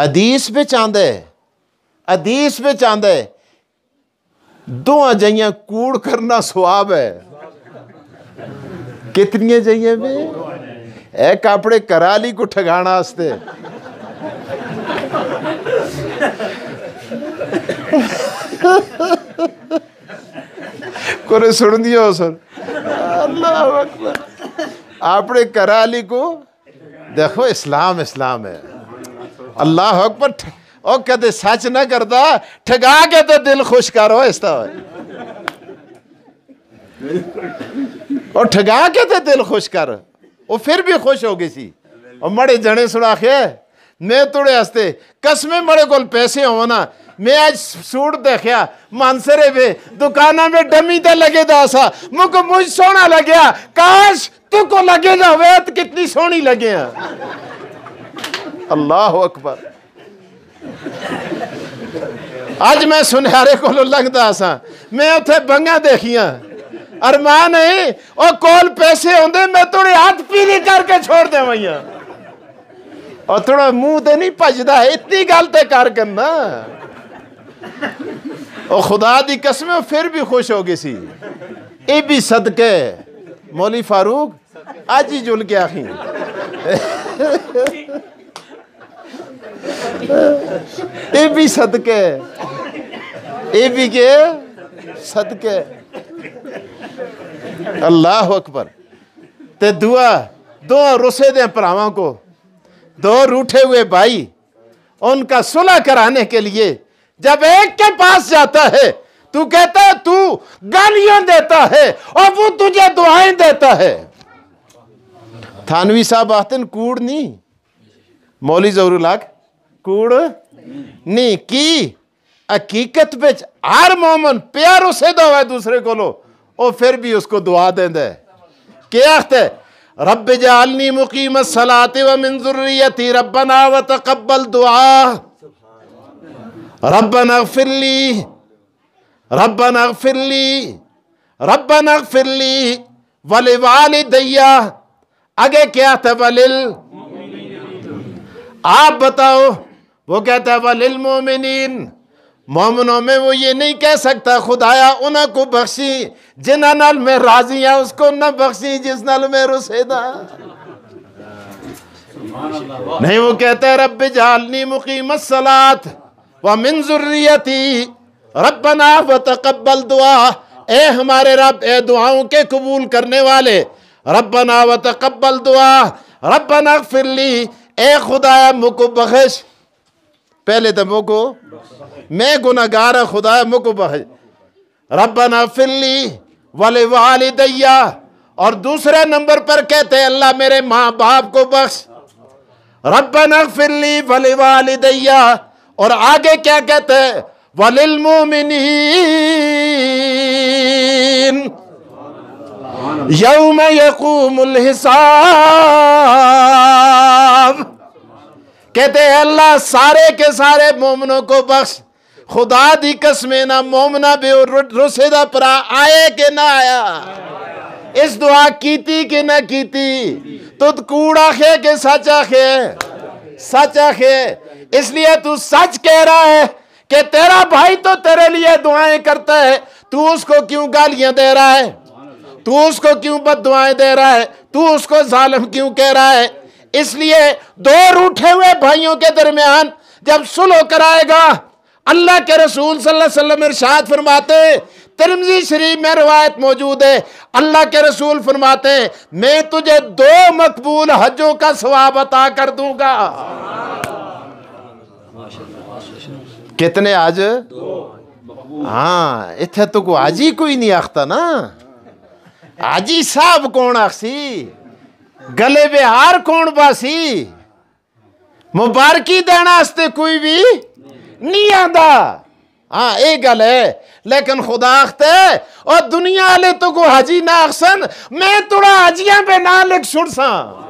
अदीस बिच आंदे अदीस बिच आंदे दो जइया कूड़ करना सुब है कितनी जइया में एक अपने कराली आली को ठगाने को सुन दियो सर अल्लाह अपने घर आली को देखो इस्लाम इस्लाम है अल्लाह हक पर ओ कदे सच ना करता ठगा के तो दिल खुश करो इस तरह और ठगा के तो दिल खुश कर वो फिर भी खुश हो गई सी और मड़े जने सुना के मैं तुड़े हस्ते कसमे मड़े को पैसे हो ना मैं आज सूट देखा मानसरे पे दुकाना में डमी तो लगे सा मुख मुझ सोना लगे काश तू को लगे जा वेत कितनी सोनी लगे अल्लाह अकबर अज मैं सुनहरे को लंघता सा मैं उत बंगा देखिया अरमान पैसे आते मैं थोड़े हाथ पीली करके छोड़ देव और थोड़ा मुंह तो नहीं भजदा इतनी गल तो कर कहना और खुदा की कसम फिर भी खुश हो गई सी ए भी सदके मौली फारूक अज ही जुल के आखी ये भी सदके ये भी के सदके अल्लाह अकबर ते दुआ दो रुसे दे भरावान को दो रूठे हुए भाई उनका सुलह कराने के लिए जब एक के पास जाता है तू कहता है तू गालियां देता है और वो तुझे दुआएं देता है थानवी साहब आते कूड़ नहीं मौली जरूर लाख कूड़ नहीं की हकीकत बिच हर मोमन प्यार उसे दो है दूसरे को लो। ओ फिर भी उसको दुआ देंद क्या आखते रब जालनी मुकीम सलाते व मंजुरियती रबना व तकबल दुआ रबना फिरली रबना फिरली रबना फिरली वले वाले दैया आगे क्या था वलिल आप बताओ वो कहता है वलिल मोमिन मोमनों में वो ये नहीं कह सकता खुदाया उन्हें को बख्शी जिन नाल मैं राजी हाँ उसको न बख्शी जिस नाल मैं रुसेदा नहीं वो कहता है रब जालनी मुकीम मसलात व मिनजुर्रियती रबना व तकबल दुआ ए हमारे रब ए दुआओं के कबूल करने वाले रबना व तकबल दुआ रबना फिरली ए खुदाया मुको बख्श पहले तो मोको मैं गुनागार खुदा मुको बहज रबना फिल्ली वाले दैया और दूसरे नंबर पर कहते हैं अल्लाह मेरे माँ बाप को बख्श रबना फिल्ली वाले वालिदैया और आगे क्या कहते हैं वलिल मोमिन यौम यकूमुल हिसाब कहते हैं अल्लाह सारे के सारे मोमनों को बख्श खुदा दी कसमें ना मोमना बे रुसेदा परा आए के ना आया इस दुआ कीती कि ना की तो कूड़ा खे के सच आखे सच आखे इसलिए तू सच कह रहा है कि तेरा भाई तो तेरे लिए दुआएं करता है तू उसको क्यों गालियां दे रहा है तू उसको क्यों बद दुआएं दे रहा है तू उसको जालम क्यों कह रहा है इसलिए दो रूठे हुए भाइयों के दरमियान जब सुल होकर आएगा अल्लाह के रसूल सल्लम इर्शाद फरमाते तिरमजी शरीफ में रवायत मौजूद है अल्लाह के रसूल फरमाते मैं तुझे दो मकबूल हजों का स्वाब अता कर दूंगा कितने आज हाँ इतने तो को ही कोई नहीं आखता ना आजी साहब कौन आखसी गले बिहार कौन बासी मुबारकी देने कोई भी नहीं आता हाँ ये गल है लेकिन खुदा आखते और दुनिया वाले तो को हाजी ना अक्सन मैं थोड़ा हजिया पे ना लिख सुन सा